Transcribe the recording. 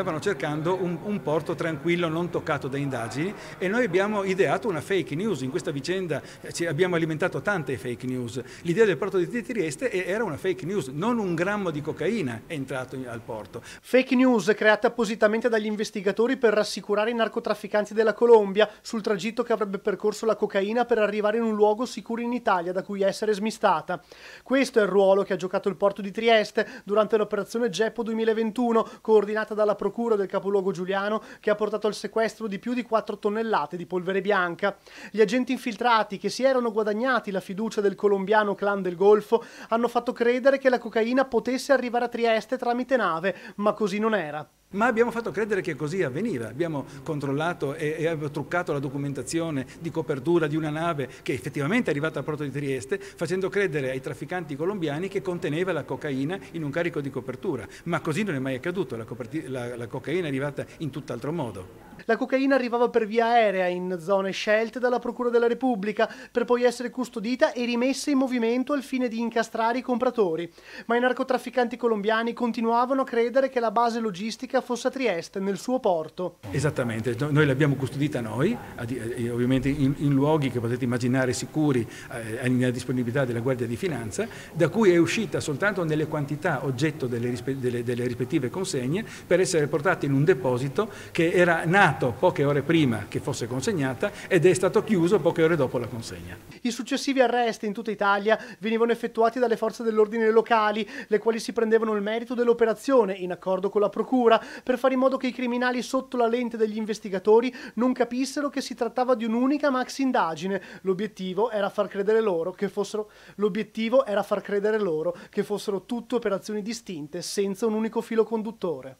stavano cercando un, un porto tranquillo, non toccato da indagini e noi abbiamo ideato una fake news. In questa vicenda eh, abbiamo alimentato tante fake news. L'idea del porto di Trieste era una fake news, non un grammo di cocaina è entrato al porto. Fake news creata appositamente dagli investigatori per rassicurare i narcotrafficanti della Colombia sul tragitto che avrebbe percorso la cocaina per arrivare in un luogo sicuro in Italia da cui essere smistata. Questo è il ruolo che ha giocato il porto di Trieste durante l'operazione GEPO 2021 coordinata dalla procura del capoluogo Giuliano che ha portato al sequestro di più di 4 tonnellate di polvere bianca. Gli agenti infiltrati che si erano guadagnati la fiducia del colombiano clan del Golfo hanno fatto credere che la cocaina potesse arrivare a Trieste tramite nave, ma così non era ma abbiamo fatto credere che così avveniva, abbiamo controllato e, e abbiamo truccato la documentazione di copertura di una nave che effettivamente è arrivata al porto di Trieste, facendo credere ai trafficanti colombiani che conteneva la cocaina in un carico di copertura, ma così non è mai accaduto, la, la, la cocaina è arrivata in tutt'altro modo. La cocaina arrivava per via aerea in zone scelte dalla Procura della Repubblica per poi essere custodita e rimessa in movimento al fine di incastrare i compratori. Ma i narcotrafficanti colombiani continuavano a credere che la base logistica fosse a Trieste, nel suo porto. Esattamente, noi l'abbiamo custodita noi, eh, ovviamente in, in luoghi che potete immaginare sicuri eh, nella disponibilità della Guardia di Finanza, da cui è uscita soltanto nelle quantità oggetto delle, delle, delle rispettive consegne per essere portata in un deposito che era nato ordinato poche ore prima che fosse consegnata ed è stato chiuso poche ore dopo la consegna. I successivi arresti in tutta Italia venivano effettuati dalle forze dell'ordine locali, le quali si prendevano il merito dell'operazione in accordo con la procura per fare in modo che i criminali sotto la lente degli investigatori non capissero che si trattava di un'unica maxi indagine. L'obiettivo era far credere loro che fossero l'obiettivo era far credere loro che fossero tutte operazioni distinte senza un unico filo conduttore.